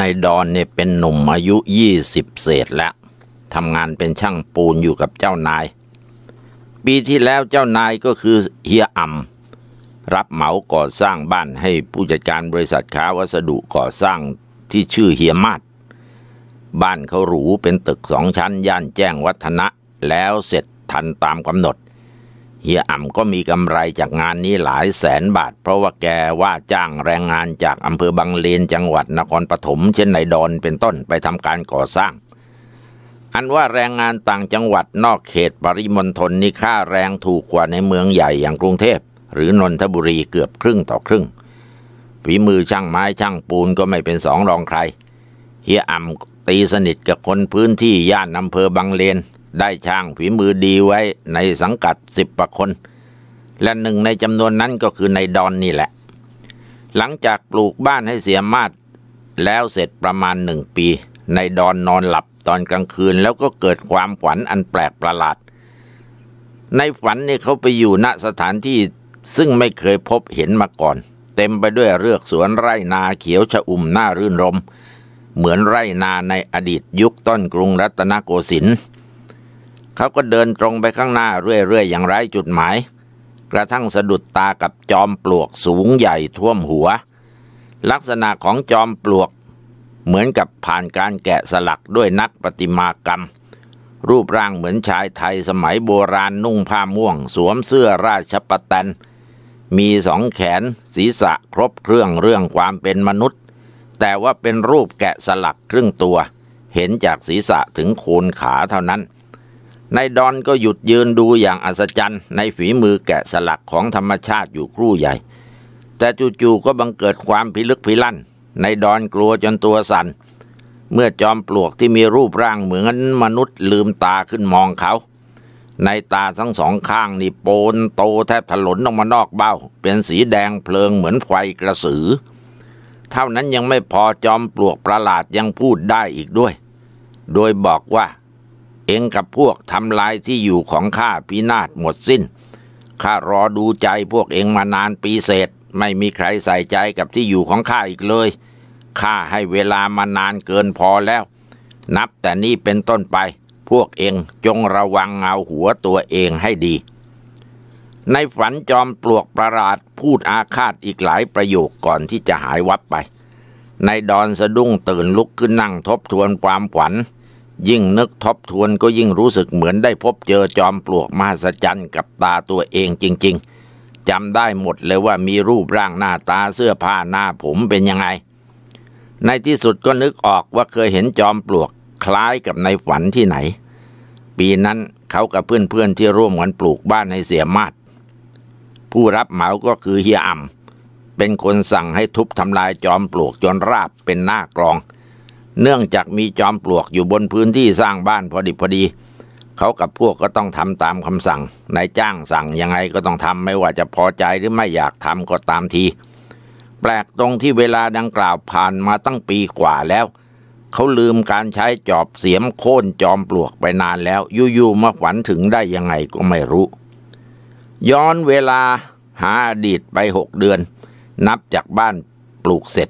นายดอนเนี่ยเป็นหนุ่มอายุยี่สิบเศษแล้ว ทำงานเป็นช่างปูนอยู่กับเจ้านาย ปีที่แล้วเจ้านายก็คือเฮียอ่ำรับเหมาก่อสร้างบ้านให้ผู้จัดการบริษัทค้าวัสดุก่อสร้างที่ชื่อเฮียมาดบ้านเขาหรูเป็นตึกสองชั้น ย่านแจ้งวัฒนะ แล้วเสร็จทันตามกำหนดเฮียอ่ำก็มีกำไรจากงานนี้หลายแสนบาทเพราะว่าแกว่าจ้างแรงงานจากอำเภอบางเลนจังหวัดนครปฐมเช่นนายดอนเป็นต้นไปทำการก่อสร้าง อันว่าแรงงานต่างจังหวัดนอกเขตปริมณฑลนี่ค่าแรงถูกกว่าในเมืองใหญ่อย่างกรุงเทพหรือนนทบุรีเกือบครึ่งต่อครึ่งฝีมือช่างไม้ช่างปูนก็ไม่เป็นสองรองใครเฮียอ่ำตีสนิทกับคนพื้นที่ย่านอำเภอบางเลนได้ช่างฝีมือดีไว้ในสังกัดสิบประคน และหนึ่งในจำนวนนั้นก็คือในดอนนี่แหละ หลังจากปลูกบ้านให้เสียมาดแล้วเสร็จประมาณหนึ่งปี ในดอนนอนหลับตอนกลางคืนแล้วก็เกิดความฝันอันแปลกประหลาด ในฝันนี่เขาไปอยู่ณสถานที่ซึ่งไม่เคยพบเห็นมาก่อน เต็มไปด้วยเรือกสวนไร่นาเขียวชะอุ่มน่ารื่นรม เหมือนไร่นาในอดีตยุคต้นกรุงรัตนโกสินทร์เขาก็เดินตรงไปข้างหน้าเรื่อยๆอย่างไร้จุดหมาย กระทั่งสะดุดตากับจอมปลวกสูงใหญ่ท่วมหัว ลักษณะของจอมปลวก เหมือนกับผ่านการแกะสลักด้วยนักประติมากรรม รูปร่างเหมือนชายไทยสมัยโบราณนุ่งผ้าม่วงสวมเสื้อราชปะแตนมีสองแขนศีรษะครบเครื่องเรื่องความเป็นมนุษย์ แต่ว่าเป็นรูปแกะสลักครึ่งตัว เห็นจากศีรษะถึงโคนขาเท่านั้นนายดอนก็หยุดยืนดูอย่างอัศจรรย์ในฝีมือแกะสลักของธรรมชาติอยู่ครู่ใหญ่ แต่จู่ๆก็บังเกิดความพิลึกพิลั่นนายดอนกลัวจนตัวสัน่นเมื่อจอมปลวกที่มีรูปร่างเหมือนมนุษย์ลืมตาขึ้นมองเขา ในตาทั้งสองข้างนี่โปน โตแทบถลนออกมานอกเบ้า เป็นสีแดงเพลิงเหมือนไฟกระสือ เท่านั้นยังไม่พอจอมปลวกประหลาดยังพูดได้อีกด้วย โดยบอกว่าเองกับพวกทำลายที่อยู่ของข้าพินาศหมดสิน้นข้ารอดูใจพวกเองมานานปีเศษไม่มีใครใส่ใจกับที่อยู่ของข้าอีกเลยข้าให้เวลามานานเกินพอแล้ว นับแต่นี้เป็นต้นไป พวกเองจงระวังเงาหัวตัวเองให้ดี ในฝันจอมปลวกประหลาดพูดอาฆาตอีกหลายประโยคก่อนที่จะหายวับไปในดอนสะดุ้งตื่นลุกขึ้นนั่งทบทวนความฝันยิ่งนึกทบทวนก็ยิ่งรู้สึกเหมือนได้พบเจอจอมปลวกมหัศจรรย์กับตาตัวเองจริง ๆจำได้หมดเลยว่ามีรูปร่างหน้าตาเสื้อผ้าหน้าผมเป็นยังไง ในที่สุดก็นึกออกว่าเคยเห็นจอมปลวกคล้ายกับในฝันที่ไหน ปีนั้นเขากับเพื่อนๆที่ร่วมกันปลูกบ้านให้เสียมาดผู้รับเหมาก็คือเฮียอ่ำเป็นคนสั่งให้ทุบทำลายจอมปลวกจนราบเป็นหน้ากรองเนื่องจากมีจอมปลวกอยู่บนพื้นที่สร้างบ้านพอดิบพอดี เขากับพวกก็ต้องทำตามคำสั่งนายจ้างสั่งยังไงก็ต้องทำไม่ว่าจะพอใจหรือไม่อยากทำก็ตามที แปลกตรงที่เวลาดังกล่าวผ่านมาตั้งปีกว่าแล้ว เขาลืมการใช้จอบเสียมโค่นจอมปลวกไปนานแล้วอยู่ๆมาฝันถึงได้ยังไงก็ไม่รู้ ย้อนเวลาหาอดีตไปหกเดือน นับจากบ้านปลูกเสร็จ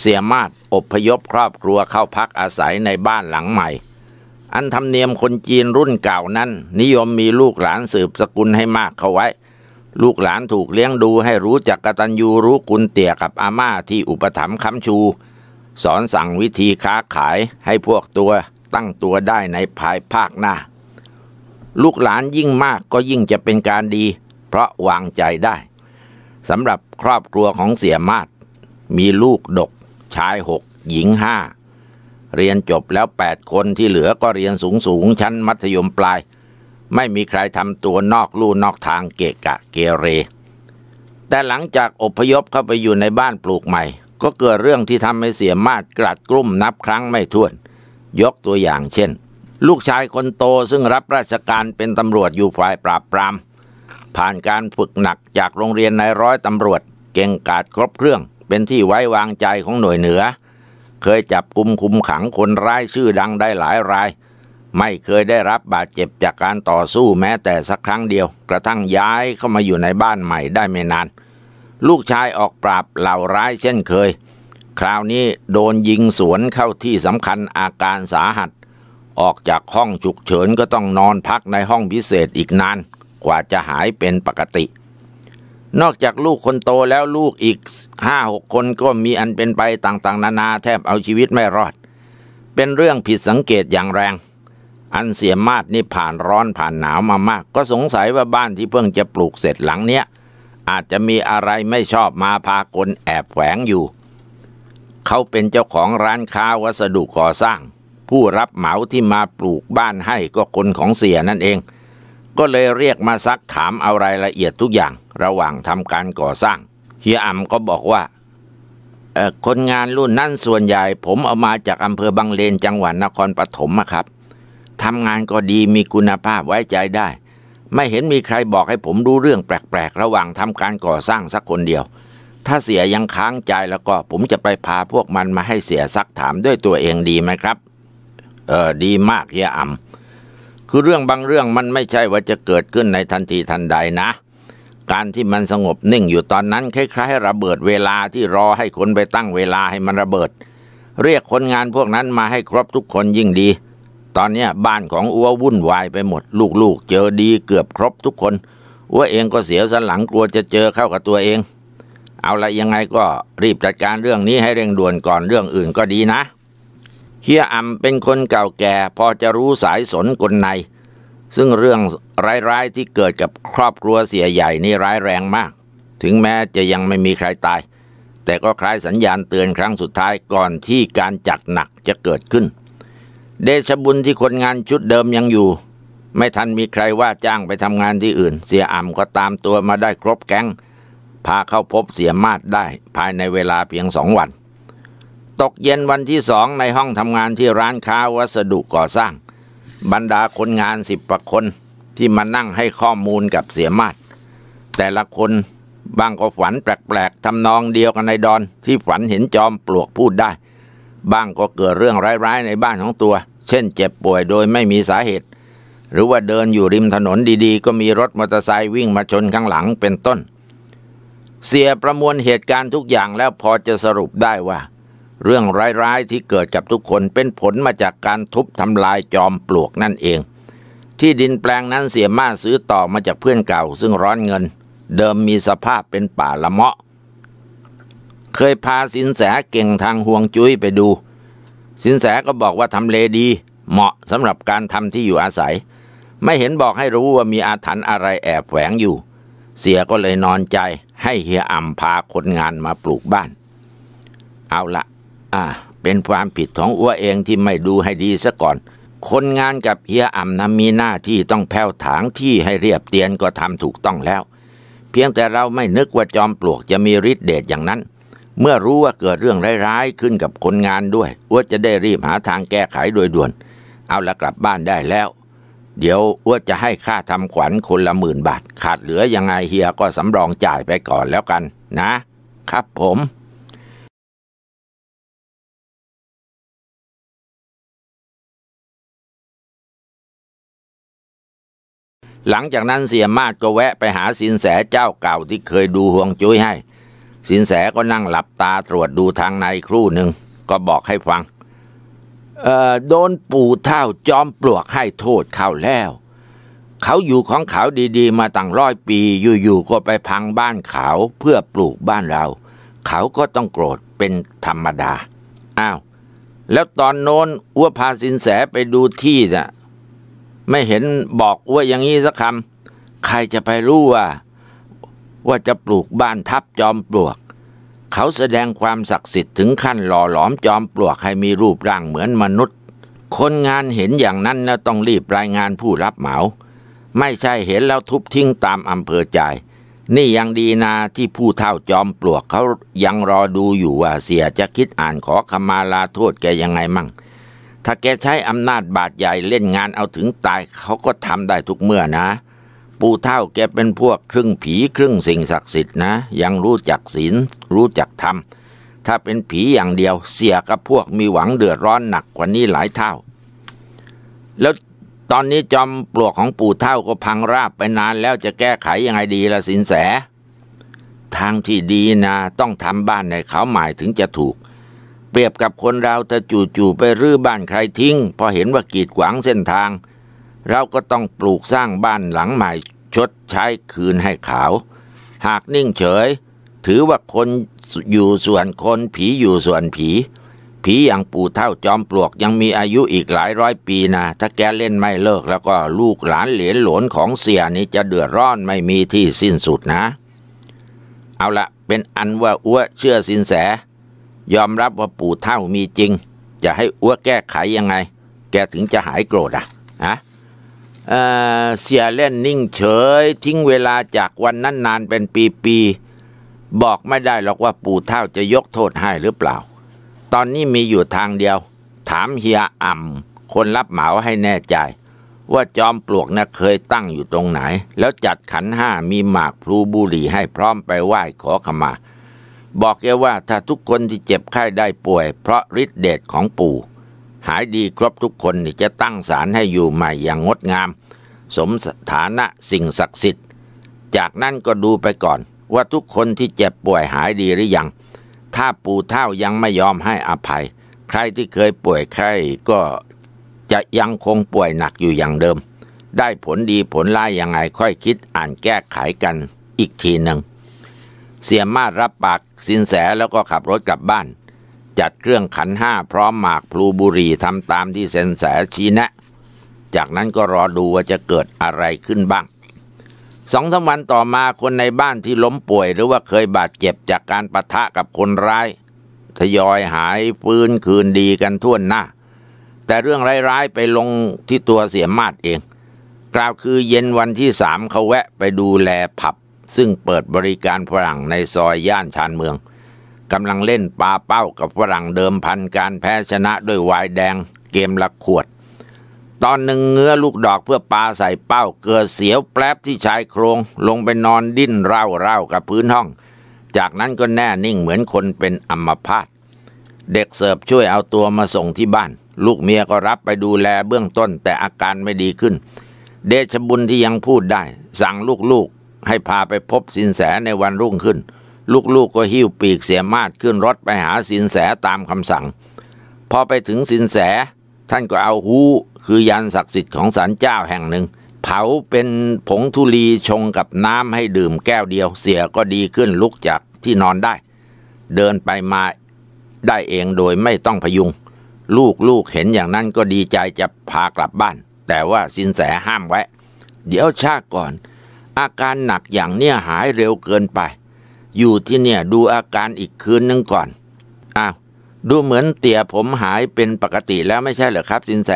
เสียมาดอบพยพครอบครัวเข้าพักอาศัยในบ้านหลังใหม่ อันธรรมเนียมคนจีนรุ่นเก่านั้น นิยมมีลูกหลานสืบสกุลให้มากเข้าไว้ ลูกหลานถูกเลี้ยงดูให้รู้จักกตัญญูรู้คุณเตี่ยกับอาม่าที่อุปถัมภ์ค้ำชู สอนสั่งวิธีค้าขายให้พวกตัวตั้งตัวได้ในภายภาคหน้า ลูกหลานยิ่งมากก็ยิ่งจะเป็นการดี เพราะวางใจได้สำหรับครอบครัวของเสียมาศมีลูกดกชายหกหญิงห้าเรียนจบแล้วแปดคนที่เหลือก็เรียนสูงสูงชั้นมัธยมปลาย ไม่มีใครทำตัวนอกลู่นอกทางเกะกะเกเร แต่หลังจากอพยพเข้าไปอยู่ในบ้านปลูกใหม่ ก็เกิดเรื่องที่ทำให้เสียมาดกลัดกลุ่มนับครั้งไม่ถ้วน ยกตัวอย่างเช่น ลูกชายคนโตซึ่งรับราชการเป็นตำรวจอยู่ฝ่ายปราบปราม ผ่านการฝึกหนักจากโรงเรียนนายร้อยตำรวจ เก่งกาจครบเครื่องเป็นที่ไว้วางใจของหน่วยเหนือ เคยจับกุมคุมขังคนร้ายชื่อดังได้หลายราย ไม่เคยได้รับบาดเจ็บจากการต่อสู้แม้แต่สักครั้งเดียว กระทั่งย้ายเข้ามาอยู่ในบ้านใหม่ได้ไม่นาน ลูกชายออกปราบเหล่าร้ายเช่นเคย คราวนี้โดนยิงสวนเข้าที่สำคัญอาการสาหัส ออกจากห้องฉุกเฉินก็ต้องนอนพักในห้องพิเศษอีกนานกว่าจะหายเป็นปกตินอกจากลูกคนโตแล้วลูกอีกห้าหกคนก็มีอันเป็นไปต่างๆ นานาแทบเอาชีวิตไม่รอด เป็นเรื่องผิดสังเกตอย่างแรง อันเสียมาดนี่ผ่านร้อนผ่านหนาวมามาก ก็สงสัยว่าบ้านที่เพิ่งจะปลูกเสร็จหลังเนี้ย อาจจะมีอะไรไม่ชอบมาพากลแอบแฝงอยู่ เขาเป็นเจ้าของร้านค้าวัสดุก่อสร้าง ผู้รับเหมาที่มาปลูกบ้านให้ก็คนของเสียนั่นเองก็เลยเรียกมาซักถามเอารายละเอียดทุกอย่าง ระหว่างทำการก่อสร้างเฮียอ่ำก็บอกว่าคนงานรุ่นนั้นส่วนใหญ่ผมเอามาจากอำเภอบางเลนจังหวัดนครปฐมครับทำงานก็ดีมีคุณภาพไว้ใจได้ ไม่เห็นมีใครบอกให้ผมรู้เรื่อง แปลก ๆ ระหว่างทำการก่อสร้างสักคนเดียว ถ้าเสียยังค้างใจแล้วก็ผมจะไปพาพวกมันมาให้เสียซักถามด้วยตัวเองดีไหมครับ เออดีมากเฮียอ่ำคือเรื่องบางเรื่องมันไม่ใช่ว่าจะเกิดขึ้นในทันทีทันใดนะ การที่มันสงบนิ่งอยู่ตอนนั้น คล้ายๆ ระเบิดเวลาที่รอให้คนไปตั้งเวลาให้มันระเบิด เรียกคนงานพวกนั้นมาให้ครบทุกคนยิ่งดี ตอนนี้บ้านของอัววุ่นวายไปหมด ลูกๆ เจอดีเกือบครบทุกคน อัวเองก็เสียสันหลังกลัวจะเจอเข้ากับตัวเอง เอาละยังไงก็รีบจัดการเรื่องนี้ให้เร่งด่วนก่อนเรื่องอื่นก็ดีนะเฮียอ่ำเป็นคนเก่าแก่พอจะรู้สายสนกลใน ซึ่งเรื่องร้ายๆที่เกิดกับครอบครัวเสียใหญ่นี่ร้ายแรงมาก ถึงแม้จะยังไม่มีใครตาย แต่ก็คล้ายสัญญาณเตือนครั้งสุดท้ายก่อนที่การจัดหนักจะเกิดขึ้น เดชบุญที่คนงานชุดเดิมยังอยู่ ไม่ทันมีใครว่าจ้างไปทำงานที่อื่น เสียอ่ำก็ตามตัวมาได้ครบแก๊งพาเข้าพบเสียมาดได้ ภายในเวลาเพียงสองวันตกเย็นวันที่สองในห้องทำงานที่ร้านค้าวัสดุก่อสร้าง บรรดาคนงานสิบประคนที่มานั่งให้ข้อมูลกับเสียมาดแต่ละคนบางก็ฝันแปลกๆทำนองเดียวกันในดอนที่ฝันเห็นจอมปลวกพูดได้บางก็เกิดเรื่องร้ายๆในบ้านของตัว เช่นเจ็บป่วยโดยไม่มีสาเหตุ หรือว่าเดินอยู่ริมถนนดีๆก็มีรถมอเตอร์ไซค์วิ่งมาชนข้างหลังเป็นต้น เสียประมวลเหตุการณ์ทุกอย่างแล้วพอจะสรุปได้ว่าเรื่องร้ายๆที่เกิดกับทุกคนเป็นผลมาจากการทุบทำลายจอมปลวกนั่นเอง ที่ดินแปลงนั้นเสียมาซื้อต่อมาจากเพื่อนเก่าซึ่งร้อนเงิน เดิมมีสภาพเป็นป่าละเมาะ เคยพาสินแสเก่งทางห่วงจุ้ยไปดู สินแสก็บอกว่าทำเลดีเหมาะสำหรับการทำที่อยู่อาศัย ไม่เห็นบอกให้รู้ว่ามีอาถรรพ์อะไรแอบแฝงอยู่ เสียก็เลยนอนใจให้เฮียอ่ำพาคนงานมาปลูกบ้าน เอาละอ่าเป็นความผิดของอัวเองที่ไม่ดูให้ดีซะก่อน คนงานกับเฮียอ่ำนะมีหน้าที่ต้องแผ้วถางที่ให้เรียบเตียนก็ทำถูกต้องแล้ว เพียงแต่เราไม่นึกว่าจอมปลวกจะมีฤทธิ์เดชอย่างนั้น เมื่อรู้ว่าเกิดเรื่องร้ายๆขึ้นกับคนงานด้วยอัวจะได้รีบหาทางแก้ไขโดยด่วน เอาละกลับบ้านได้แล้ว เดี๋ยวอัวจะให้ค่าทำขวัญคนละหมื่นบาทขาดเหลือยังไงเฮียก็สารองจ่ายไปก่อนแล้วกัน นะ ครับผมหลังจากนั้นเสียมาดก็แวะไปหาสินแสเจ้าเก่าที่เคยดูห่วงจุ้ยให้ สินแสก็นั่งหลับตาตรวจดูทางในครู่หนึ่ง ก็บอกให้ฟังเอ่อโดนปู่เท่าจอมปลวกให้โทษเข้าแล้ว เขาอยู่ของเขาดีๆ มาตั้งร้อยปีอยู่ๆก็ไปพังบ้านเขาเพื่อปลูกบ้านเรา เขาก็ต้องโกรธเป็นธรรมดาอ้าวแล้วตอนโน้นอัวพาสินแสไปดูที่นะ่ะไม่เห็นบอกว่าอย่างนี้สักคำใครจะไปรู้ว่า ว่าจะปลูกบ้านทับจอมปลวก เขาแสดงความศักดิ์สิทธิ์ถึงขั้นหล่อหลอมจอมปลวกให้มีรูปร่างเหมือนมนุษย์ คนงานเห็นอย่างนั้นแล้วต้องรีบรายงานผู้รับเหมา ไม่ใช่เห็นแล้วทุบทิ้งตามอำเภอใจ นี่ยังดีนาที่ผู้เท่าจอมปลวกเขายังรอดูอยู่ว่าเสียจะคิดอ่านขอขมาลาโทษแกยังไงมั่งถ้าแกใช้อำนาจบาดใหญ่เล่นงานเอาถึงตายเขาก็ทำได้ทุกเมื่อนะ ปู่เท่าแกเป็นพวกครึ่งผี ครึ่งสิ่งศักดิ์สิทธิ์นะยังรู้จักศีลรู้จักธรรมถ้าเป็นผีอย่างเดียวเสียกับพวกมีหวังเดือดร้อนหนักกว่านี้หลายเท่า แล้วตอนนี้จอมปลวกของปู่เท่าก็พังราบไปนาน แล้วจะแก้ไขยังไงดีละสินแสทางที่ดีนะต้องทำบ้านในเขาหมายถึงจะถูกเปรียบกับคนเราจะจู่ๆไปรื้อบ้านใครทิ้งพอเห็นว่ากีดขวางเส้นทาง เราก็ต้องปลูกสร้างบ้านหลังใหม่ชดใช้คืนให้เขาหากนิ่งเฉย ถือว่าคนอยู่ส่วนคนผีอยู่ส่วนผี ผีอย่างปู่เท่าจอมปลวกยังมีอายุอีกหลายร้อยปีนะ ถ้าแกเล่นไม่เลิกแล้วก็ลูกหลานเหลียนหลนของเสียนี้จะเดือดร้อนไม่มีที่สิ้นสุดนะ เอาละเป็นอันว่าอ้วเชื่อสินแสยอมรับว่าปู่เท่ามีจริง จะให้อ้วแก้ไขยังไง แกถึงจะหายโกรธอ่ะฮะเสียเล่นนิ่งเฉยทิ้งเวลาจากวันนั้นนานเป็นปีๆบอกไม่ได้หรอกว่าปู่เท่าจะยกโทษให้หรือเปล่า ตอนนี้มีอยู่ทางเดียว ถามเฮียอ่ำคนรับเหมาให้แน่ใจ ว่าจอมปลวกนะ่ะเคยตั้งอยู่ตรงไหน แล้วจัดขันห้ามีหมากพลูบุหรี่ ให้พร้อมไปไหว้ขอขมาบอกแกว่าถ้าทุกคนที่เจ็บไข้ได้ป่วยเพราะฤทธิเดชของปู่ หายดีครบทุกคนนี่จะตั้งศาลให้อยู่ใหม่อย่างงดงามสมฐานะสิ่งศักดิ์สิทธิ์จากนั้นก็ดูไปก่อนว่าทุกคนที่เจ็บป่วยหายดีหรือยัง ถ้าปู่เท่ายังไม่ยอมให้อภัย ใครที่เคยป่วยไข้ก็จะยังคงป่วยหนักอยู่อย่างเดิม ได้ผลดีผลร้ายยังไงค่อยคิดอ่านแก้ไขกันอีกทีหนึ่งเสียมารับปากสินแสแล้วก็ขับรถกลับบ้าน จัดเครื่องขันห้าพร้อมหมากพลูบุรีทำตามที่เซนแสชี้แนะ จากนั้นก็รอดูว่าจะเกิดอะไรขึ้นบ้าง สองสาวันต่อมาคนในบ้านที่ล้มป่วยหรือว่าเคยบาดเจ็บจากการประทะกับคนร้ายทยอยหายฟื้นคืนดีกันทั่วหน้า แต่เรื่องร้ายๆไปลงที่ตัวเสียมาดเองกล่าวคือเย็นวันที่สามเขาแวะไปดูแลผับซึ่งเปิดบริการฝรั่งในซอยย่านชานเมือง กำลังเล่นปลาเป้ากับฝรั่งเดิมพันการแพ้ชนะด้วยวายแดงเกมละขวด ตอนหนึ่งเงื้อลูกดอกเพื่อปลาใส่เป้าเกิดเสียว แปลบที่ชายโครง ลงไปนอนดิ้นเร่าเร่ากับพื้นห้อง จากนั้นก็แน่นิ่งเหมือนคนเป็นอัมพาต เด็กเสิร์ฟช่วยเอาตัวมาส่งที่บ้าน ลูกเมียก็รับไปดูแลเบื้องต้น แต่อาการไม่ดีขึ้น เดชบุญที่ยังพูดได้ สั่งลูกกให้พาไปพบสินแสในวันรุ่งขึ้น ลูกๆกก็หิ้วปีกเสียมาดขึ้นรถไปหาสินแสตามคำสั่ง พอไปถึงสินแสท่านก็เอาหูคือยันศักดิ์สิทธิ์ของสารเจ้าแห่งหนึ่ง เผาเป็นผงทุลีชงกับน้ำให้ดื่มแก้วเดียวเสียก็ดีขึ้นลุกจากที่นอนได้ เดินไปมาได้เองโดยไม่ต้องพยุง ลูกลูกเห็นอย่างนั้นก็ดีใจจะพากลับบ้าน แต่ว่าสินแสห้ามไว้ เดี๋ยวชาก่อนอาการหนักอย่างเนี่ยหายเร็วเกินไป อยู่ที่เนี่ยดูอาการอีกคืนนึงก่อนอ้าวดูเหมือนเตี่ยผมหายเป็นปกติแล้วไม่ใช่เหรอครับ สินแส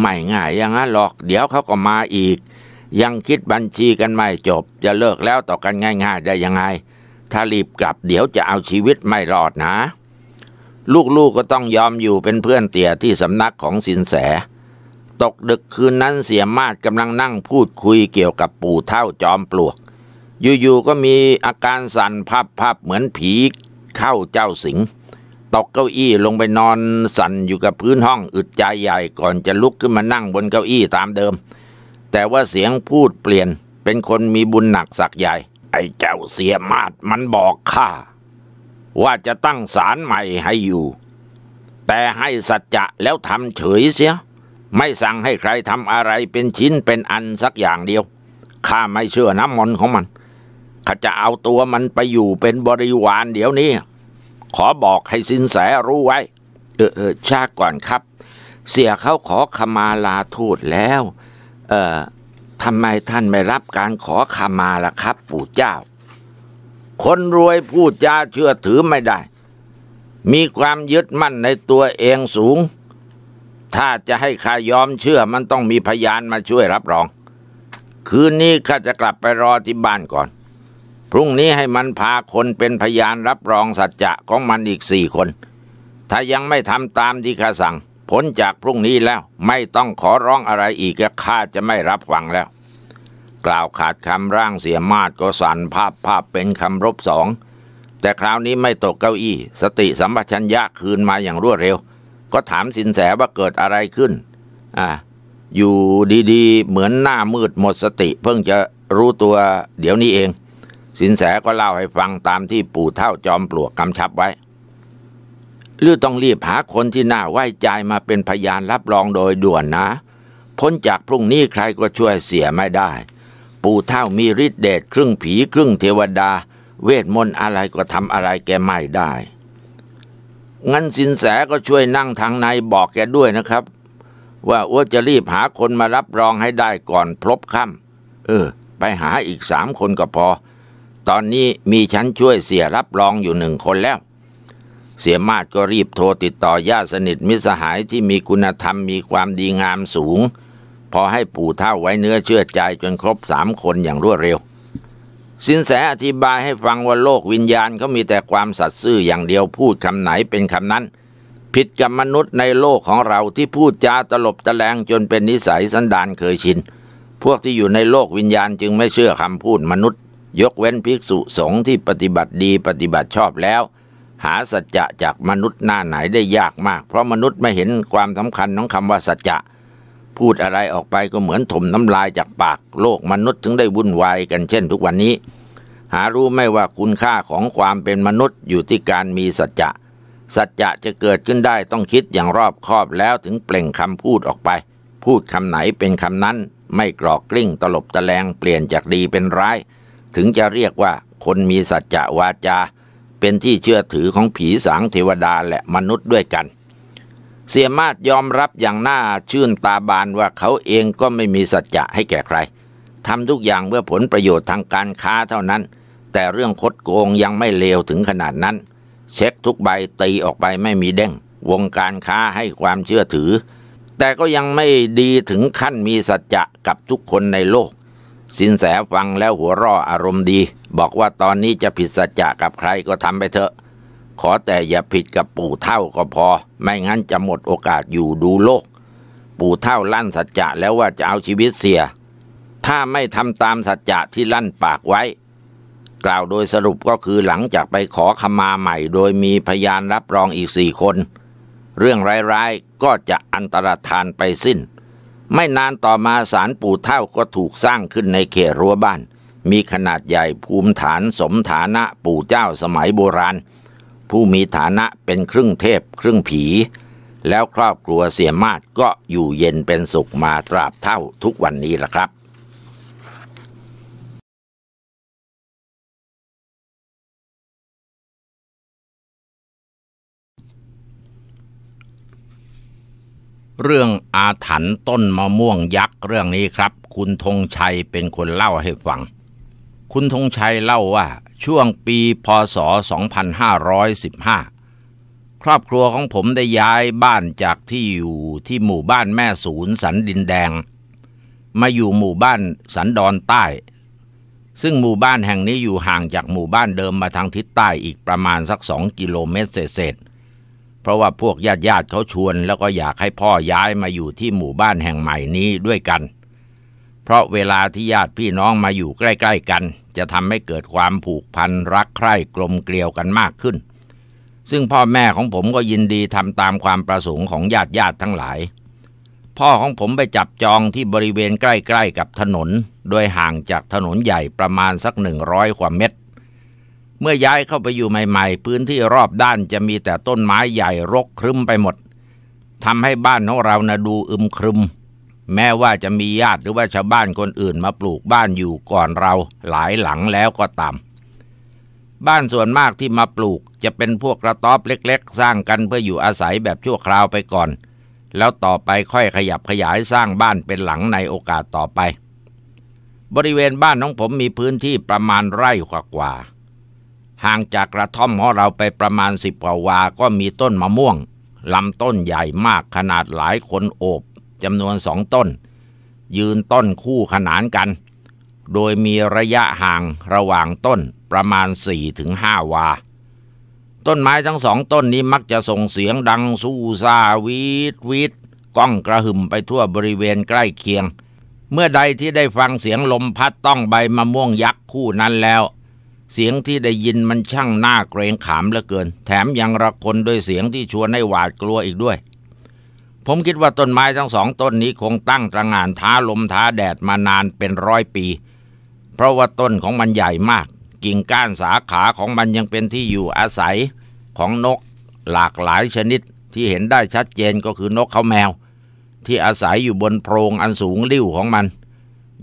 ไม่ง่ายอย่างนั้นหรอก เดี๋ยวเขาก็มาอีก ยังคิดบัญชีกันไม่จบ จะเลิกแล้วต่อกันง่าย ๆ ได้ยังไง ถ้ารีบกลับเดี๋ยวจะเอาชีวิตไม่รอดนะ ลูกๆกก็ต้องยอมอยู่เป็นเพื่อนเตี่ย ที่สำนักของสินแสตกดึกคืนนั้นเสียมาดกำลังนั่งพูดคุยเกี่ยวกับปู่เท่าจอมปลวกอยู่ๆก็มีอาการสั่นพับพับเหมือนผีเข้าเจ้าสิง ตกเก้าอี้ลงไปนอนสั่นอยู่กับพื้นห้องอึดใจใหญ่ก่อนจะลุกขึ้นมานั่งบนเก้าอี้ตามเดิม แต่ว่าเสียงพูดเปลี่ยนเป็นคนมีบุญหนักสักใหญ่ ไอ้เจ้าเสียมาดมันบอกข้าว่าจะตั้งศาลใหม่ให้อยู่ แต่ให้สัจจะแล้วทำเฉยเสียไม่สั่งให้ใครทำอะไรเป็นชิ้นเป็นอันสักอย่างเดียว ข้าไม่เชื่อน้ำมนต์ของมัน ข้าจะเอาตัวมันไปอยู่เป็นบริวารเดี๋ยวนี้ ขอบอกให้สินแสรู้ไว้ เออเออชาก่อนครับ เสียเขาขอขมาลาทูตแล้ว เอ่อทำไมท่านไม่รับการขอขมาล่ะครับ ปู่เจ้า คนรวยพูดจาเชื่อถือไม่ได้ มีความยึดมั่นในตัวเองสูงถ้าจะให้ข้ายอมเชื่อมันต้องมีพยานมาช่วยรับรอง คืนนี้ข้าจะกลับไปรอที่บ้านก่อน พรุ่งนี้ให้มันพาคนเป็นพยานรับรองสัจจะของมันอีกสี่คน ถ้ายังไม่ทำตามที่ข้าสั่งพ้นจากพรุ่งนี้แล้วไม่ต้องขอร้องอะไรอีกข้าจะไม่รับฟังแล้ว กล่าวขาดคำร่างเสียมาดก็สั่นภาพภาพเป็นคำรบสองแต่คราวนี้ไม่ตกเก้าอี้สติสัมปชัญญะคืนมาอย่างรวดเร็วก็ถามสินแสว่าเกิดอะไรขึ้น อ่า อยู่ดี ๆ เหมือนหน้ามืดหมดสติเพิ่งจะรู้ตัวเดี๋ยวนี้เอง สินแสก็เล่าให้ฟังตามที่ปู่เท่าจอมปลวกกำชับไว้ หรือต้องรีบหาคนที่น่าไว้ใจมาเป็นพยานรับรองโดยด่วนนะ พ้นจากพรุ่งนี้ใครก็ช่วยเสียไม่ได้ ปู่เท่ามีฤทธิ์เดชครึ่งผีครึ่งเทวดา เวทมนต์อะไรก็ทำอะไรแกไม่ได้งั้นสินแสก็ช่วยนั่งทางในบอกแกด้วยนะครับ ว่าอ้วจะรีบหาคนมารับรองให้ได้ก่อนพลบค่ำเออ ไปหาอีกสามคนก็พอ ตอนนี้มีฉันช่วยเสียรับรองอยู่หนึ่งคนแล้ว เสียมาดก็รีบโทรติดต่อญาติสนิทมิสหายที่มีคุณธรรมมีความดีงามสูง พอให้ปู่เท่าไว้เนื้อเชื่อใจจนครบสามคนอย่างรวดเร็วสินแสอธิบายให้ฟังว่าโลกวิญญาณเขามีแต่ความสัตย์ซื่ออย่างเดียวพูดคำไหนเป็นคำนั้น ผิดกับมนุษย์ในโลกของเราที่พูดจาตลบตะแลงจนเป็นนิสัยสันดานเคยชิน พวกที่อยู่ในโลกวิญญาณจึงไม่เชื่อคำพูดมนุษย์ ยกเว้นภิกษุสงฆ์ที่ปฏิบัติดีปฏิบัติชอบแล้ว หาสัจจะจากมนุษย์หน้าไหนได้ยากมาก เพราะมนุษย์ไม่เห็นความสำคัญของคำว่าสัจจะพูดอะไรออกไปก็เหมือนถมน้ำลายจากปากโลกมนุษย์ถึงได้วุ่นวายกันเช่นทุกวันนี้ หารู้ไม่ว่าคุณค่าของความเป็นมนุษย์อยู่ที่การมีสัจจะสัจจะจะเกิดขึ้นได้ต้องคิดอย่างรอบคอบแล้วถึงเปล่งคำพูดออกไป พูดคำไหนเป็นคำนั้น ไม่กรอกกลิ้งตลบตะแลงเปลี่ยนจากดีเป็นร้าย ถึงจะเรียกว่าคนมีสัจจะวาจา เป็นที่เชื่อถือของผีสางเทวดาและมนุษย์ด้วยกันเสียมาตยอมรับอย่างหน้าชื่นตาบานว่าเขาเองก็ไม่มีสัจจะให้แก่ใครทำทุกอย่างเพื่อผลประโยชน์ทางการค้าเท่านั้น แต่เรื่องคดโกงยังไม่เลวถึงขนาดนั้น เช็คทุกใบตีออกไปไม่มีเด้ง วงการค้าให้ความเชื่อถือ แต่ก็ยังไม่ดีถึงขั้นมีสัจจะกับทุกคนในโลก สินแสฟังแล้วหัวร่ออารมณ์ดี บอกว่าตอนนี้จะผิดสัจจะกับใครก็ทำไปเถอะขอแต่อย่าผิดกับปู่เท่าก็พอ ไม่งั้นจะหมดโอกาสอยู่ดูโลก ปู่เท่าลั่นสัจจะแล้วว่าจะเอาชีวิตเสีย ถ้าไม่ทำตามสัจจะที่ลั่นปากไว้ กล่าวโดยสรุปก็คือหลังจากไปขอขมาใหม่โดยมีพยานรับรองอีกสี่คน เรื่องร้ายๆก็จะอันตรธานไปสิ้น ไม่นานต่อมาศาลปู่เท่าก็ถูกสร้างขึ้นในเขตรั้วบ้าน มีขนาดใหญ่ภูมิฐานสมฐานะปู่เจ้าสมัยโบราณผู้มีฐานะเป็นครึ่งเทพ ครึ่งผี แล้วครอบครัวเสียมาศก็อยู่เย็นเป็นสุขมาตราบเท่าทุกวันนี้ละครับ เรื่องอาถรรพ์ต้นมะม่วงยักษ์เรื่องนี้ครับ คุณธงชัยเป็นคนเล่าให้ฟัง คุณธงชัยเล่าว่าช่วงปีพศ 2515 ครอบครัวของผมได้ย้ายบ้านจากที่อยู่ที่หมู่บ้านแม่ศูนย์สันดินแดงมาอยู่หมู่บ้านสันดอนใต้ ซึ่งหมู่บ้านแห่งนี้อยู่ห่างจากหมู่บ้านเดิมมาทางทิศใต้อีกประมาณสักสองกิโลเมตรเศษเพราะว่าพวกญาติญาติเขาชวนแล้วก็อยากให้พ่อย้ายมาอยู่ที่หมู่บ้านแห่งใหม่นี้ด้วยกัน เพราะเวลาที่ญาติพี่น้องมาอยู่ใกล้ ๆกันจะทำให้เกิดความผูกพันรักใคร่กลมเกลียวกันมากขึ้น ซึ่งพ่อแม่ของผมก็ยินดีทำตามความประสงค์ของญาติญาติทั้งหลาย พ่อของผมไปจับจองที่บริเวณใกล้ ๆ กับถนนโดยห่างจากถนนใหญ่ประมาณสักหนึ่งร้อยกว่าเมตร เมื่อย้ายเข้าไปอยู่ใหม่ๆ พื้นที่รอบด้านจะมีแต่ต้นไม้ใหญ่รกครึมไปหมด ทำให้บ้านของเรานะดูอึมครึมแม้ว่าจะมีญาติหรือว่าชาวบ้านคนอื่นมาปลูกบ้านอยู่ก่อนเราหลายหลังแล้วก็ตาม บ้านส่วนมากที่มาปลูกจะเป็นพวกกระต๊อบเล็ก ๆ สร้างกันเพื่ออยู่อาศัยแบบชั่วคราวไปก่อน แล้วต่อไปค่อยขยับขยายสร้างบ้านเป็นหลังในโอกาสต่อไป บริเวณบ้านของผมมีพื้นที่ประมาณไร่กว่าห่างจากกระท่อมของเราไปประมาณสิบกว่าวาก็มีต้นมะม่วงลำต้นใหญ่มากขนาดหลายคนโอบจำนวนสองต้นยืนต้นคู่ขนานกันโดยมีระยะห่างระหว่างต้นประมาณ4ี่ถึงห้าวา ต้นไม้ทั้งสองต้นนี้มักจะส่งเสียงดังสู้ซาวีดวีดก้องกระหึ่มไปทั่วบริเวณใกล้เคียง เมื่อใดที่ได้ฟังเสียงลมพัดต้องใบมะม่วงยักษ์คู่นั้นแล้ว เสียงที่ได้ยินมันช่างน่าเกรงขามเหลือเกิน แถมยังระคนด้วยเสียงที่ชวนให้หวาดกลัวอีกด้วยผมคิดว่าต้นไม้ทั้งสองต้นนี้คงตั้งตระงานท้าลมท้าแดดมานานเป็นร้อยปี เพราะว่าต้นของมันใหญ่มาก กิ่งก้านสาขาของมันยังเป็นที่อยู่อาศัยของนกหลากหลายชนิดที่เห็นได้ชัดเจนก็คือนกเขาแมว ที่อาศัยอยู่บนโพรงอันสูงลิ่วของมัน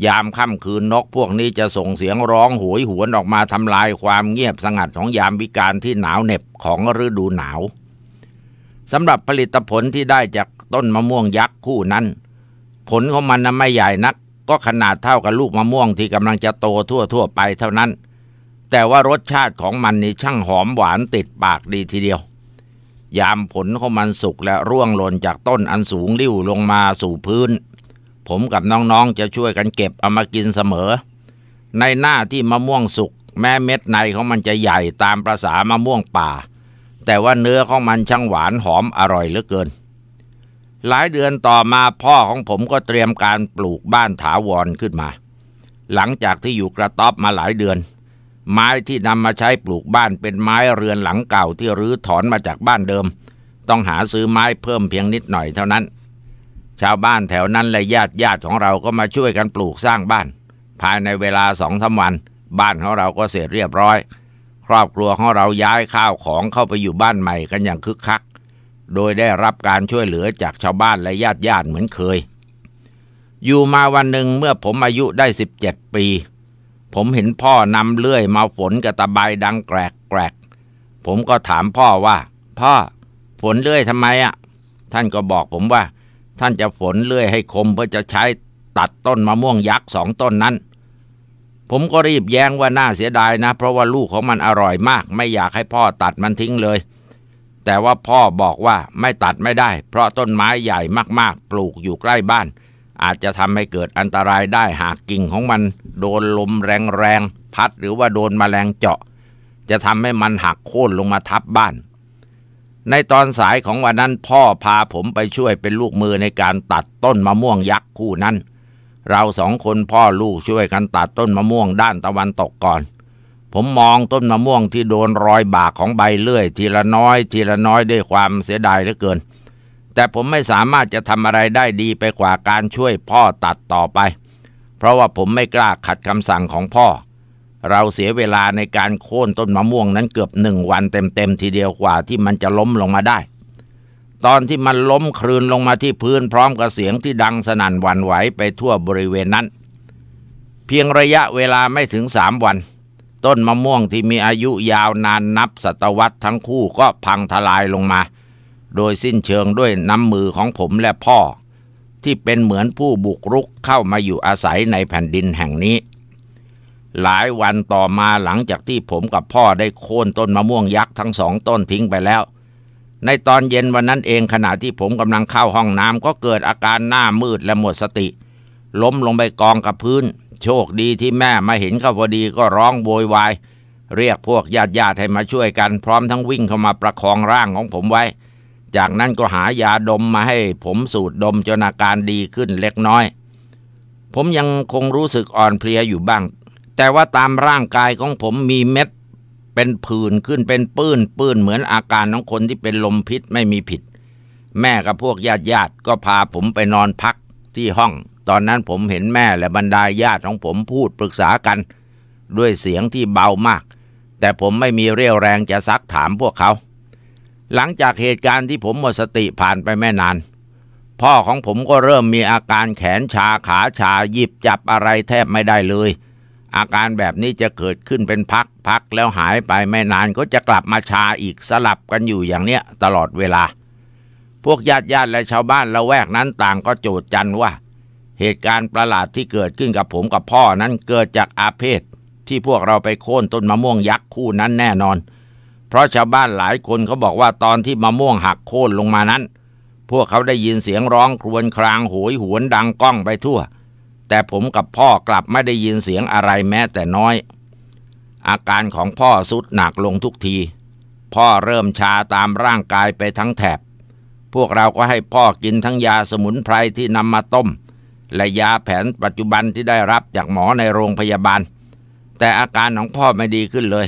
ยามค่ำคืนนกพวกนี้จะส่งเสียงร้องหวยหวนออกมาทำลายความเงียบสงัดของยามวิกาลที่หนาวเหน็บของฤดูหนาวสำหรับผลิตผลที่ได้จากต้นมะม่วงยักษ์คู่นั้น ผลของมันนะไม่ใหญ่นักก็ขนาดเท่ากับลูกมะม่วงที่กำลังจะโตทั่วทั่วไปเท่านั้น แต่ว่ารสชาติของมันนี่ช่างหอมหวานติดปากดีทีเดียว ยามผลของมันสุกและร่วงหล่นจากต้นอันสูงลิ่วลงมาสู่พื้น ผมกับน้องๆจะช่วยกันเก็บเอามากินเสมอ ในหน้าที่มะม่วงสุกแม้เม็ดในของมันจะใหญ่ตามประษามะม่วงป่าแต่ว่าเนื้อของมันช่างหวานหอมอร่อยเหลือเกิน หลายเดือนต่อมาพ่อของผมก็เตรียมการปลูกบ้านถาวรขึ้นมา หลังจากที่อยู่กระต๊อบมาหลายเดือน ไม้ที่นำมาใช้ปลูกบ้านเป็นไม้เรือนหลังเก่าที่รื้อถอนมาจากบ้านเดิม ต้องหาซื้อไม้เพิ่มเพียงนิดหน่อยเท่านั้น ชาวบ้านแถวนั้นและญาติญาติของเราก็มาช่วยกันปลูกสร้างบ้าน ภายในเวลาสองสาวัน บ้านของเราก็เสร็จเรียบร้อยครอบครัวของเราย้ายข้าวของเข้าไปอยู่บ้านใหม่กันอย่างคึกคัก โดยได้รับการช่วยเหลือจากชาวบ้านและญาติญาติเหมือนเคย อยู่มาวันหนึ่งเมื่อผมอายุได้สิบเจ็ดปี ผมเห็นพ่อนำเลื่อยมาฝนกระตบายดังแกรกแกรก ผมก็ถามพ่อว่า พ่อฝนเลื่อยทำไมอ่ะ ท่านก็บอกผมว่า ท่านจะฝนเลื่อยให้คม เพื่อจะใช้ตัดต้นมะม่วงยักษ์สองต้นนั้นผมก็รีบแย้งว่าน่าเสียดายนะเพราะว่าลูกของมันอร่อยมากไม่อยากให้พ่อตัดมันทิ้งเลย แต่ว่าพ่อบอกว่าไม่ตัดไม่ได้เพราะต้นไม้ใหญ่มากๆ ปลูกอยู่ใกล้บ้าน อาจจะทำให้เกิดอันตรายได้หากกิ่งของมันโดนลมแรงๆพัดหรือว่าโดนมแมลงเจาะ จะทำให้มันหักโค่นลงมาทับบ้าน ในตอนสายของวันนั้นพ่อพาผมไปช่วยเป็นลูกมือในการตัดต้นมะม่วงยักษ์คู่นั้นเราสองคนพ่อลูกช่วยกันตัดต้นมะม่วงด้านตะวันตกก่อน ผมมองต้นมะม่วงที่โดนรอยบาก ของใบเลื่อย ทีละน้อย ทีละน้อยด้วยความเสียดายเหลือเกิน แต่ผมไม่สามารถจะทำอะไรได้ดีไปกว่าการช่วยพ่อตัดต่อไป เพราะว่าผมไม่กล้าขัดคำสั่งของพ่อ เราเสียเวลาในการโค่นต้นมะม่วงนั้นเกือบหนึ่งวันเต็มๆทีเดียวกว่าที่มันจะล้มลงมาได้ตอนที่มันล้มคลืนลงมาที่พื้นพร้อมกับเสียงที่ดังสนั่นหวั่นไหวไปทั่วบริเวณนั้น เพียงระยะเวลาไม่ถึงสามวัน ต้นมะม่วงที่มีอายุยาวนานนับศตวรรษทั้งคู่ก็พังทลายลงมา โดยสิ้นเชิงด้วยน้ำมือของผมและพ่อ ที่เป็นเหมือนผู้บุกรุกเข้ามาอยู่อาศัยในแผ่นดินแห่งนี้ หลายวันต่อมาหลังจากที่ผมกับพ่อได้โค่นต้นมะม่วงยักษ์ทั้งสองต้นทิ้งไปแล้วในตอนเย็นวันนั้นเองขณะที่ผมกำลังเข้าห้องน้ำก็เกิดอาการหน้ามืดและหมดสติ ล้มลงไปกองกับพื้นโชคดีที่แม่มาเห็นเขาพอดีก็ร้องโวยวาย เรียกพวกญาติญาติให้มาช่วยกันพร้อมทั้งวิ่งเข้ามาประคองร่างของผมไว้ จากนั้นก็หายาดมมาให้ผมสูดดมจนอาการดีขึ้นเล็กน้อย ผมยังคงรู้สึกอ่อนเพลียอยู่บ้าง แต่ว่าตามร่างกายของผมมีเม็ดเป็นผื่นขึ้นเป็นปื้นปื้น เหมือนอาการของคนที่เป็นลมพิษไม่มีผิด แม่กับพวกญาติญาติก็พาผมไปนอนพักที่ห้อง ตอนนั้นผมเห็นแม่และบรรดาญาติของผมพูดปรึกษากัน ด้วยเสียงที่เบามาก แต่ผมไม่มีเรี่ยวแรงจะซักถามพวกเขา หลังจากเหตุการณ์ที่ผมหมดสติผ่านไปไม่นาน พ่อของผมก็เริ่มมีอาการแขนชาขาชาหยิบจับอะไรแทบไม่ได้เลยอาการแบบนี้จะเกิดขึ้นเป็นพักพักแล้วหายไปไม่นานก็จะกลับมาชาอีกสลับกันอยู่อย่างเนี้ยตลอดเวลา พวกญาติญาติและชาวบ้านละแวกนั้นต่างก็โจดจันว่า เหตุการณ์ประหลาดที่เกิดขึ้นกับผมกับพ่อนั้นเกิดจากอาเพศที่พวกเราไปโค่นต้นมะม่วงยักษ์คู่นั้นแน่นอน เพราะชาวบ้านหลายคนเขาบอกว่าตอนที่มะม่วงหักโค่นลงมานั้น พวกเขาได้ยินเสียงร้องครวญครางโหยหวนดังก้องไปทั่วแต่ผมกับพ่อกลับไม่ได้ยินเสียงอะไรแม้แต่น้อย อาการของพ่อสุดหนักลงทุกที พ่อเริ่มชาตามร่างกายไปทั้งแถบ พวกเราก็ให้พ่อกินทั้งยาสมุนไพรที่นำมาต้ม และยาแผนปัจจุบันที่ได้รับจากหมอในโรงพยาบาล แต่อาการของพ่อไม่ดีขึ้นเลย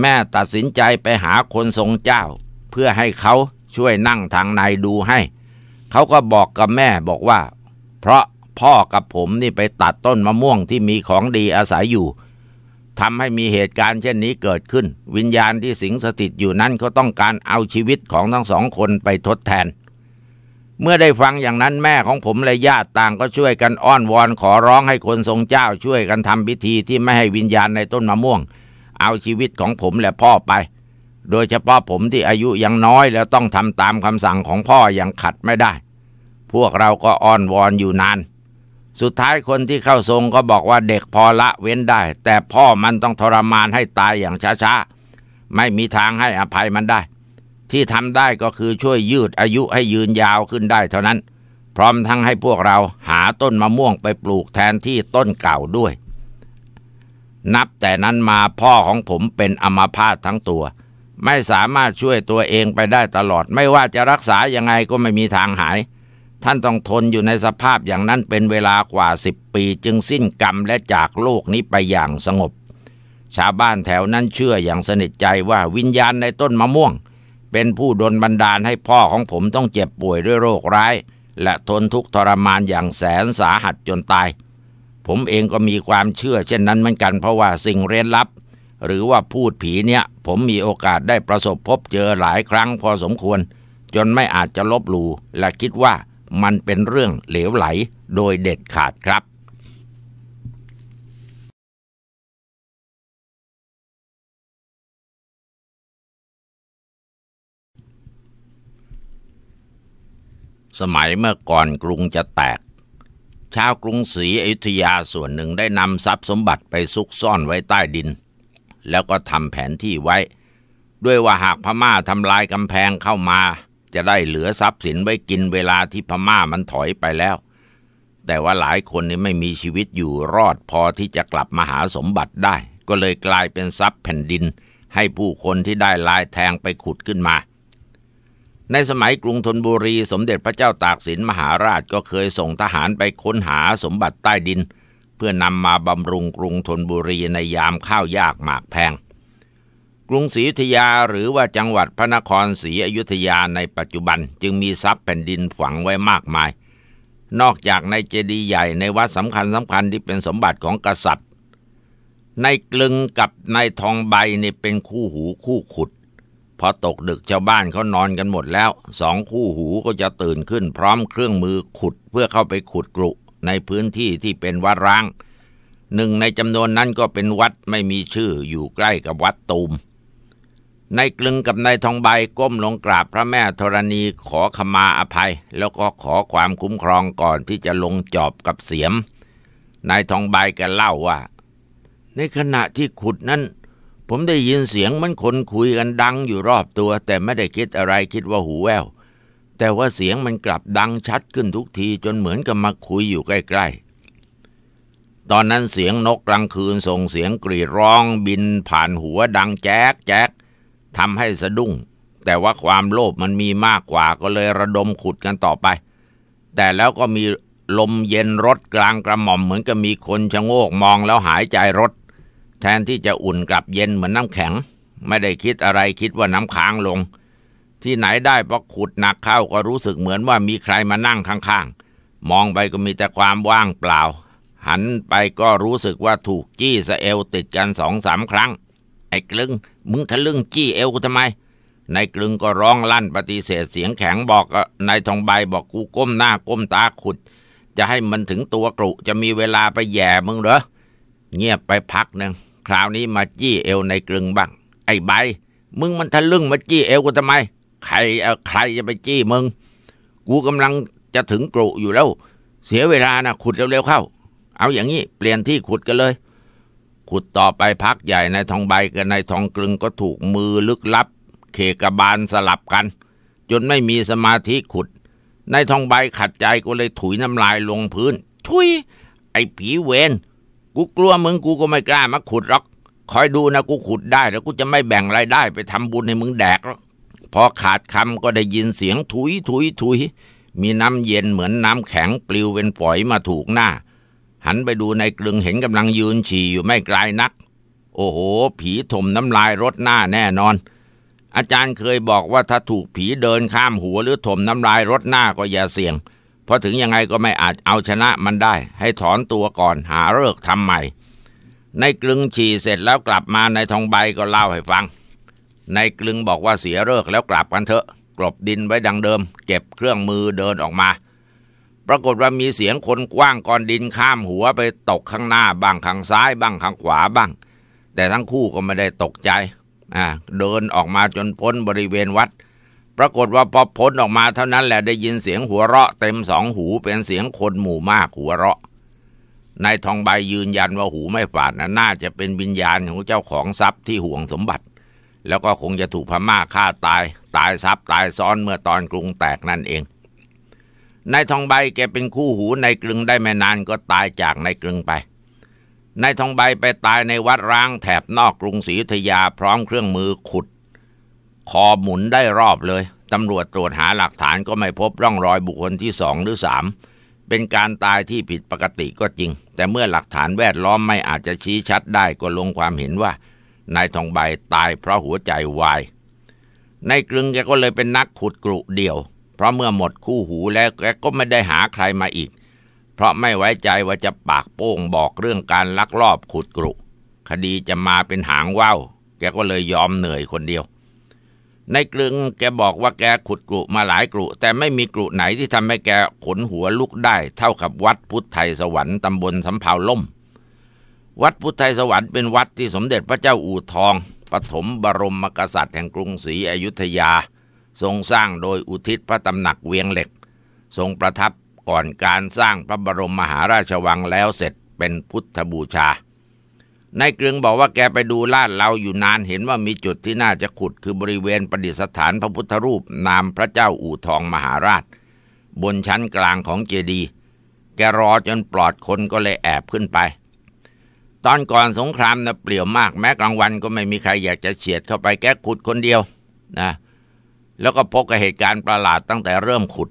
แม่ตัดสินใจไปหาคนทรงเจ้า เพื่อให้เขาช่วยนั่งทางในดูให้ เขาก็บอกกับแม่บอกว่า เพราะพ่อกับผมนี่ไปตัดต้นมะม่วงที่มีของดีอาศัยอยู่ ทำให้มีเหตุการณ์เช่นนี้เกิดขึ้น วิญญาณที่สิงสถิตอยู่นั้นก็ต้องการเอาชีวิตของทั้งสองคนไปทดแทน เมื่อได้ฟังอย่างนั้นแม่ของผมและญาติต่างก็ช่วยกันอ้อนวอนขอร้องให้คนทรงเจ้าช่วยกันทำพิธีที่ไม่ให้วิญญาณในต้นมะม่วง เอาชีวิตของผมและพ่อไป โดยเฉพาะผมที่อายุยังน้อยแล้วต้องทำตามคำสั่งของพ่ออย่างขัดไม่ได้ พวกเราก็อ้อนวอนอยู่นานสุดท้ายคนที่เข้าทรงก็บอกว่าเด็กพอละเว้นได้ แต่พ่อมันต้องทรมานให้ตายอย่างช้าๆไม่มีทางให้อภัยมันได้ ที่ทำได้ก็คือช่วยยืดอายุให้ยืนยาวขึ้นได้เท่านั้น พร้อมทั้งให้พวกเราหาต้นมะม่วงไปปลูกแทนที่ต้นเก่าด้วย นับแต่นั้นมาพ่อของผมเป็นอมาพาตทั้งตัว ไม่สามารถช่วยตัวเองไปได้ตลอด ไม่ว่าจะรักษายังไงก็ไม่มีทางหายท่านต้องทนอยู่ในสภาพอย่างนั้นเป็นเวลากว่าสิบปี จึงสิ้นกรรมและจากโลกนี้ไปอย่างสงบ ชาวบ้านแถวนั้นเชื่ออย่างสนิทใจว่าวิญญาณในต้นมะม่วง เป็นผู้ดลบันดาลให้พ่อของผมต้องเจ็บป่วยด้วยโรคร้าย และทนทุกข์ทรมานอย่างแสนสาหัสจนตาย ผมเองก็มีความเชื่อเช่นนั้นเหมือนกันเพราะว่าสิ่งเร้นลับ หรือว่าพูดผีเนี่ย ผมมีโอกาสได้ประสบพบเจอหลายครั้งพอสมควร จนไม่อาจจะลบหลู่และคิดว่ามันเป็นเรื่องเหลวไหลโดยเด็ดขาดครับ สมัยเมื่อก่อนกรุงจะแตก ชาวกรุงศรีอยุธยาส่วนหนึ่งได้นำทรัพย์สมบัติไปซุกซ่อนไว้ใต้ดิน แล้วก็ทำแผนที่ไว้ ด้วยว่าหากพม่าทำลายกำแพงเข้ามาจะได้เหลือทรัพย์สินไว้กินเวลาที่พม่ามันถอยไปแล้ว แต่ว่าหลายคนนี่ไม่มีชีวิตอยู่รอดพอที่จะกลับมาหาสมบัติได้ ก็เลยกลายเป็นทรัพย์แผ่นดินให้ผู้คนที่ได้ลายแทงไปขุดขึ้นมา ในสมัยกรุงธนบุรีสมเด็จพระเจ้าตากสินมหาราชก็เคยส่งทหารไปค้นหาสมบัติใต้ดิน เพื่อนำมาบำรุงกรุงธนบุรีในยามข้าวยากหมากแพงกรุงศรีอยุธยาหรือว่าจังหวัดพระนครศรีอยุธยาในปัจจุบันจึงมีทรัพย์แผ่นดินฝังไว้มากมาย นอกจากในเจดีย์ใหญ่ในวัดสำคัญสำคัญที่เป็นสมบัติของกษัตริย์ ในกลึงกับในทองใบนี่เป็นคู่หูคู่ขุดพอตกดึกชาวบ้านเขานอนกันหมดแล้วสองคู่หูก็จะตื่นขึ้นพร้อมเครื่องมือขุดเพื่อเข้าไปขุดกรุในพื้นที่ที่เป็นวัดร้างหนึ่งในจำนวนนั้นก็เป็นวัดไม่มีชื่ออยู่ใกล้กับวัดตูมนายกลึงกับนายทองใบก้มลงกราบพระแม่ธรณีขอขมาอภัย แล้วก็ขอความคุ้มครองก่อนที่จะลงจอบกับเสียม นายทองใบแกเล่าว่า ในขณะที่ขุดนั้น ผมได้ยินเสียงมันคนคุยกันดังอยู่รอบตัว แต่ไม่ได้คิดอะไรคิดว่าหูแววแต่ว่าเสียงมันกลับดังชัดขึ้นทุกทีจนเหมือนกับมาคุยอยู่ใกล้ ๆ ตอนนั้นเสียงนกกลางคืนส่งเสียงกรีดร้อง บิน ผ่านหัวดังแจ๊กแจ๊กทำให้สะดุ้ง แต่ว่าความโลภมันมีมากกว่าก็เลยระดมขุดกันต่อไป แต่แล้วก็มีลมเย็นรถกลางกระหม่อมเหมือนกับมีคนชะโงกมองแล้วหายใจรถแทนที่จะอุ่นกลับเย็นเหมือนน้ำแข็ง ไม่ได้คิดอะไรคิดว่าน้ำค้างลง ที่ไหนได้ พอขุดหนักเข้าก็รู้สึกเหมือนว่ามีใครมานั่งข้าง ๆ มองไปก็มีแต่ความว่างเปล่า หันไปก็รู้สึกว่าถูกจี้สะเอวติดกันสองสามครั้งไอ้กลึง มึงทะลึ่งจี้เอวกูทำไม นายกลึงก็ร้องลั่น ปฏิเสธเสียงแข็งบอกนายทองใบบอกกูก้มหน้าก้มตาขุด จะให้มันถึงตัวกรุจะมีเวลาไปแย่มึงเหรอ เงียบไปพักหนึ่งคราวนี้มาจี้เอวนายกลึงบ้าง ไอ้ใบ มึงมันทะลึ่งมาจี้เอวกูทำไม ใครใครจะไปจี้มึง กูกำลังจะถึงกรุอยู่แล้ว เสียเวลานะขุดเร็วๆเข้า เอาอย่างนี้เปลี่ยนที่ขุดกันเลยขุดต่อไปพักใหญ่ในทองใบกับในทองกลึงก็ถูกมือลึกลับ เขกบาลสลับกันจนไม่มีสมาธิขุด ในทองใบขัดใจก็เลยถุยน้ำลายลงพื้นทุยไอ้ผีเวนกูกลัวมึงกูก็ไม่กล้า มาขุดหรอก คอยดูนะกูขุดได้แล้วกูจะไม่แบ่งรายได้ไปทำบุญให้มึงแดกหรอกพอขาดคำก็ได้ยินเสียงถุยถุยถุย มีน้ำเย็นเหมือนน้ำแข็งปลิวเป็นฝอยมาถูกหน้าหันไปดูในกลึงเห็นกำลังยืนฉี่อยู่ไม่ไกลนัก โอ้โห ผีถมน้ำลายรถหน้าแน่นอน อาจารย์เคยบอกว่าถ้าถูกผีเดินข้ามหัวหรือถมน้ำลายรถหน้าก็อย่าเสี่ยง เพราะถึงยังไงก็ไม่อาจเอาชนะมันได้ ให้ถอนตัวก่อนหาเลิกทำใหม่ ในกลึงฉี่เสร็จแล้วกลับมาในทองใบก็เล่าให้ฟัง ในกลึงบอกว่าเสียเลิกแล้วกลับกันเถอะ กลบดินไว้ดังเดิม เก็บเครื่องมือเดินออกมาปรากฏว่ามีเสียงคนกว้างก้อนดินข้ามหัวไปตกข้างหน้า บ้างข้างซ้ายบ้างข้างขวาบ้าง แต่ทั้งคู่ก็ไม่ได้ตกใจอ่าเดินออกมาจนพ้นบริเวณวัด ปรากฏว่าพอพ้นออกมาเท่านั้นแหละได้ยินเสียงหัวเราะ เต็มสองหูเป็นเสียงคนหมู่มากหัวเราะนายทองใบยืนยันว่าหูไม่ฝาดนะน่าจะเป็นวิญญาณของเจ้าของทรัพย์ที่ห่วงสมบัติ แล้วก็คงจะถูกพม่าฆ่าตาย ตายทรัพย์ตายซ้อนเมื่อตอนกรุงแตกนั่นเองนายทองใบแกเป็นคู่หูนายกลึงได้ไม่นานก็ตายจากนายกลึงไป นายทองใบไปตายในวัดร้างแถบนอกกรุงศรีอยุธยาพร้อมเครื่องมือขุด คอหมุนได้รอบเลยตำรวจตรวจหาหลักฐานก็ไม่พบร่องรอยบุคคลที่สองหรือสามเป็นการตายที่ผิดปกติก็จริง แต่เมื่อหลักฐานแวดล้อมไม่อาจจะชี้ชัดได้ก็ลงความเห็นว่านายทองใบตายเพราะหัวใจวายนายกรึงแกก็เลยเป็นนักขุดกรุเดี่ยวเพราะเมื่อหมดคู่หูแล้วแกก็ไม่ได้หาใครมาอีก เพราะไม่ไว้ใจว่าจะปากโป้งบอกเรื่องการลักลอบขุดกรุ คดีจะมาเป็นหางว่าวแกก็เลยยอมเหนื่อยคนเดียว ในกลึงแกบอกว่าแกขุดกรุมาหลายกรุ แต่ไม่มีกรุไหนที่ทำให้แกขนหัวลุกได้ เท่ากับวัดพุทธไทยสวรรค์ตำบลสำเภาล่มวัดพุทธไทยสวรรค์เป็นวัดที่สมเด็จพระเจ้าอู่ทองปฐมบรมมกษัตริย์แห่งกรุงศรีอยุธยาทรงสร้างโดยอุทิศพระตำหนักเวียงเหล็ก ทรงประทับก่อนการสร้างพระบรมมหาราชวังแล้วเสร็จเป็นพุทธบูชา ในเกรงบอกว่าแกไปดูลาดเราอยู่นานเห็นว่ามีจุดที่น่าจะขุดคือบริเวณประดิษฐานพระพุทธรูปนามพระเจ้าอู่ทองมหาราช บนชั้นกลางของเจดีย์แกรอจนปลอดคนก็เลยแอบขึ้นไป ตอนก่อนสงครามนะเปลี่ยวมากแม้กลางวันก็ไม่มีใครอยากจะเฉียดเข้าไปแกขุดคนเดียวนะเแล้วก็พบกับเหตุการณ์ประหลาดตั้งแต่เริ่มขุด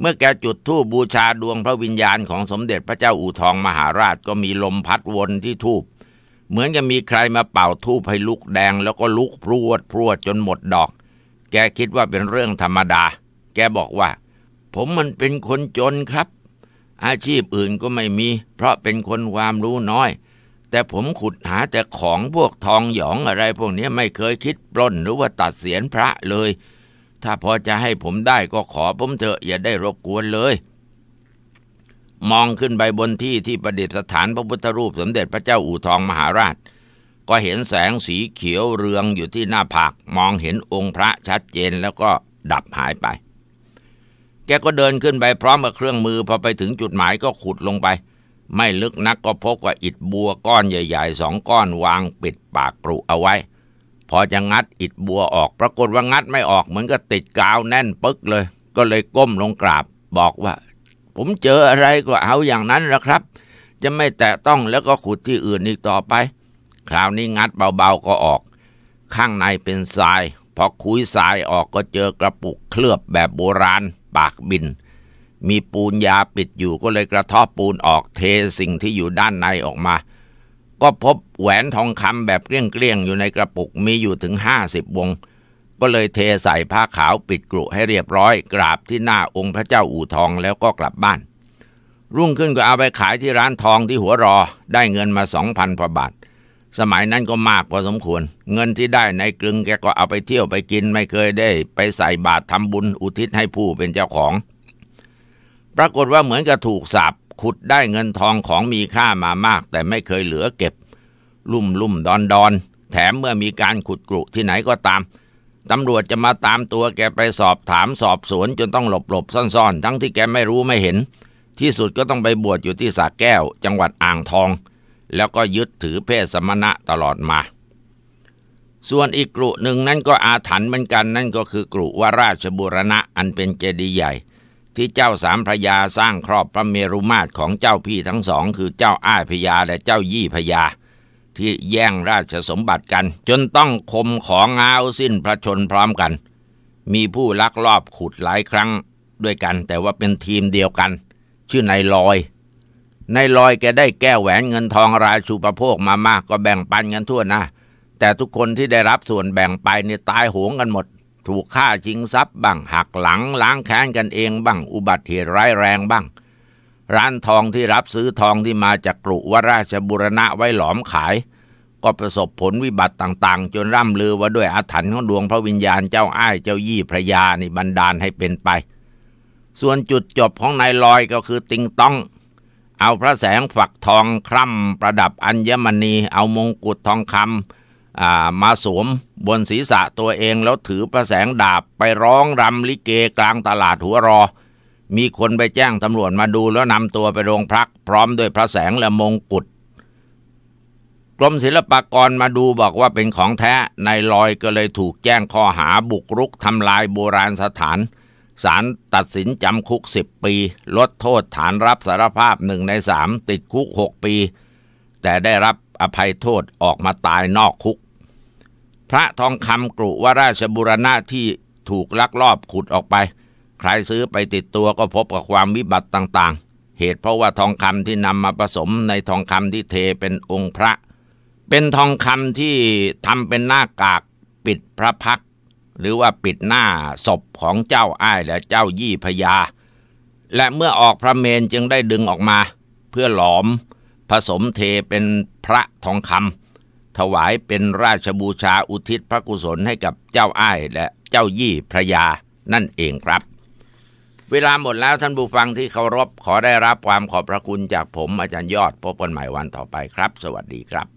เมื่อแกจุดธูปบูชาดวงพระวิญญาณของสมเด็จพระเจ้าอู่ทองมหาราชก็มีลมพัดวนที่ธูปเหมือนจะมีใครมาเป่าธูปให้ลุกแดงแล้วก็ลุกพรวดพรวดจนหมดดอก แกคิดว่าเป็นเรื่องธรรมดา แกบอกว่าผมมันเป็นคนจนครับ อาชีพอื่นก็ไม่มี เพราะเป็นคนความรู้น้อย แต่ผมขุดหาแต่ของพวกทองหยองอะไร พวกนี้ไม่เคยคิดปล้นหรือว่าตัดเสียนพระเลยถ้าพอจะให้ผมได้ก็ขอผมเถอะอย่าได้รบกวนเลย มองขึ้นไปบนที่ที่ประดิษฐานพระพุทธรูปสมเด็จพระเจ้าอู่ทองมหาราช ก็เห็นแสงสีเขียวเรืองอยู่ที่หน้าผาก มองเห็นองค์พระชัดเจนแล้วก็ดับหายไป แกก็เดินขึ้นไปพร้อมกับเครื่องมือพอไปถึงจุดหมายก็ขุดลงไป ไม่ลึกนักก็พบว่าอิดบัวก้อนใหญ่ๆสองก้อนวางปิดปากกรุเอาไว้พอจะงัดอิดบัวออกปรากฏว่างัดไม่ออกเหมือนกับติดกาวแน่นปึ๊กเลย ก็เลยก้มลงกราบบอกว่า ผมเจออะไรก็เอาอย่างนั้นละครับ จะไม่แตะต้องแล้วก็ขุดที่อื่นอีกต่อไป คราวนี้งัดเบาๆก็ออก ข้างในเป็นทรายพอคุยทรายออกก็เจอกระปุกเคลือบแบบโบราณปากบินมีปูนยาปิดอยู่ก็เลยกระทอปูนออกเทสิ่งที่อยู่ด้านในออกมาก็พบแหวนทองคำแบบเกลี้ยงๆอยู่ในกระปุกมีอยู่ถึงห้าสิบวง ก็เลยเทใส่ผ้าขาวปิดกรุให้เรียบร้อย กราบที่หน้าองค์พระเจ้าอู่ทองแล้วก็กลับบ้าน รุ่งขึ้นก็เอาไปขายที่ร้านทองที่หัวรอ ได้เงินมาสองพันพบาท สมัยนั้นก็มากพอสมควร เงินที่ได้ในกลึงแกก็เอาไปเที่ยวไปกินไม่เคยได้ ไปใส่บาตรทำบุญอุทิศให้ผู้เป็นเจ้าของ ปรากฏว่าเหมือนกับถูกสาปขุดได้เงินทองของมีค่ามามากแต่ไม่เคยเหลือเก็บ ลุ่มลุ่มดอนดอนแถมเมื่อมีการขุดกรุที่ไหนก็ตาม ตำรวจจะมาตามตัวแกไปสอบถามสอบสวนจนต้องหลบหลบซ่อนๆ ทั้งที่แกไม่รู้ไม่เห็น ที่สุดก็ต้องไปบวชอยู่ที่สาแก้ว จังหวัดอ่างทอง แล้วก็ยึดถือเพศสมณะตลอดมา ส่วนอีกกลุ่หนึ่งนั่นก็อาถรรพ์เหมือนกัน นั่นก็คือกลุ่วาราชบุรณะอันเป็นเจดีย์ใหญ่ที่เจ้าสามพระยาสร้างครอบพระเมรุมาตรของเจ้าพี่ทั้งสองคือเจ้าอ้ายพญาและเจ้ายี่พญาที่แย่งราชสมบัติกัน จนต้องคมของเงาสิ้นพระชนพร้อมกัน มีผู้ลักลอบขุดหลายครั้งด้วยกันแต่ว่าเป็นทีมเดียวกัน ชื่อนายลอยนายลอยแกได้แก้แหวนเงินทองราชูประโภคมามากก็แบ่งปันกันทั่วนะาแต่ทุกคนที่ได้รับส่วนแบ่งไปเนี่ยตายโหงกันหมดถูกฆ่าชิงทรัพย์บ้าง หักหลังล้างแค้นกันเองบ้าง อุบัติเหตุร้ายแรงบ้าง ร้านทองที่รับซื้อทองที่มาจากกรุวราชบุรณะไว้หลอมขาย ก็ประสบผลวิบัติต่างๆ จนร่ำลือว่าด้วยอาถรรพ์ของดวงพระวิญญาณเจ้าอ้ายเจ้ายี่พระยานี่บันดาลให้เป็นไป ส่วนจุดจบของนายลอยก็คือติงต้อง เอาพระแสงฝักทองคร่ำประดับอัญมณีเอามงกุฎทองคำมาสวมบนศีรษะตัวเองแล้วถือประแสงดาบไปร้องรำลิเกกลางตลาดหัวรอ มีคนไปแจ้งตำรวจมาดูแล้วนำตัวไปโรงพักพร้อมด้วยพระแสงและมงกุฎกรมศิลปากรมาดูบอกว่าเป็นของแท้ในลอยก็เลยถูกแจ้งข้อหาบุกรุกทำลายโบราณสถานศาลตัดสินจำคุก 10 ปีลดโทษฐานรับสารภาพหนึ่งในสามติดคุก6ปี แต่ได้รับอภัยโทษออกมาตายนอกคุกพระทองคำกรุวราชบุรณะที่ถูกลักลอบขุดออกไปใครซื้อไปติดตัวก็พบกับความวิบัติต่างๆ เหตุเพราะว่าทองคำที่นำมาผสมในทองคำที่เทเป็นองค์พระ เป็นทองคำที่ทำเป็นหน้ากากปิดพระพัก หรือว่าปิดหน้าศพของเจ้าอ้ายและเจ้ายี่พญาและเมื่อออกพระเมนจึงได้ดึงออกมา เพื่อหลอม ผสมเทเป็นพระทองคำถวายเป็นราชบูชาอุทิศพระกุศลให้กับเจ้าอ้ายและเจ้ายี่พระยานั่นเองครับ เวลาหมดแล้วท่านผู้ฟังที่เคารพขอได้รับความขอบพระคุณจากผมอาจารย์ยอดพบกันใหม่วันต่อไปครับสวัสดีครับ